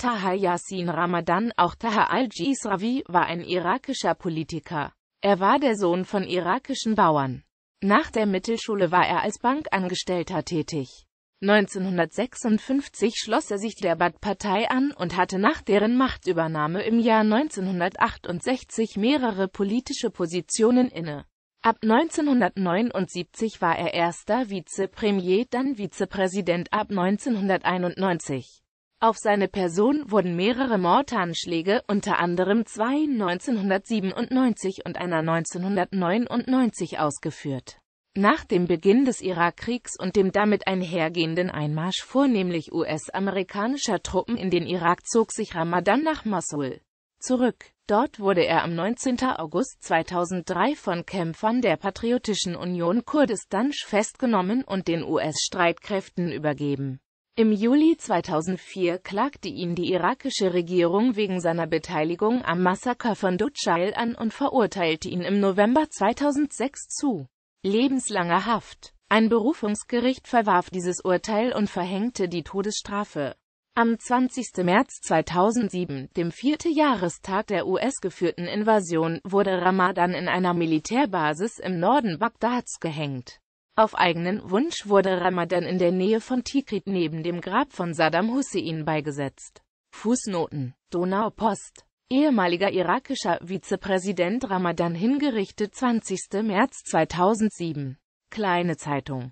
Taha Yassin Ramadan, auch Taha al-Jisravi, war ein irakischer Politiker. Er war der Sohn von irakischen Bauern. Nach der Mittelschule war er als Bankangestellter tätig. 1956 schloss er sich der bad partei an und hatte nach deren Machtübernahme im Jahr 1968 mehrere politische Positionen inne. Ab 1979 war er erster Vizepremier, dann Vizepräsident ab 1991. Auf seine Person wurden mehrere Mordanschläge, unter anderem zwei 1997 und einer 1999 ausgeführt. Nach dem Beginn des Irakkriegs und dem damit einhergehenden Einmarsch vornehmlich US-amerikanischer Truppen in den Irak zog sich Ramadan nach Mosul zurück. Dort wurde er am 19. August 2003 von Kämpfern der Patriotischen Union Kurdistan festgenommen und den US-Streitkräften übergeben. Im Juli 2004 klagte ihn die irakische Regierung wegen seiner Beteiligung am Massaker von Dutschail an und verurteilte ihn im November 2006 zu lebenslanger Haft. Ein Berufungsgericht verwarf dieses Urteil und verhängte die Todesstrafe. Am 20. März 2007, dem vierten Jahrestag der US-geführten Invasion, wurde Ramadan in einer Militärbasis im Norden Bagdads gehängt. Auf eigenen Wunsch wurde Ramadan in der Nähe von Tikrit neben dem Grab von Saddam Hussein beigesetzt. Fußnoten Donaupost Ehemaliger irakischer Vizepräsident Ramadan hingerichtet 20. März 2007 Kleine Zeitung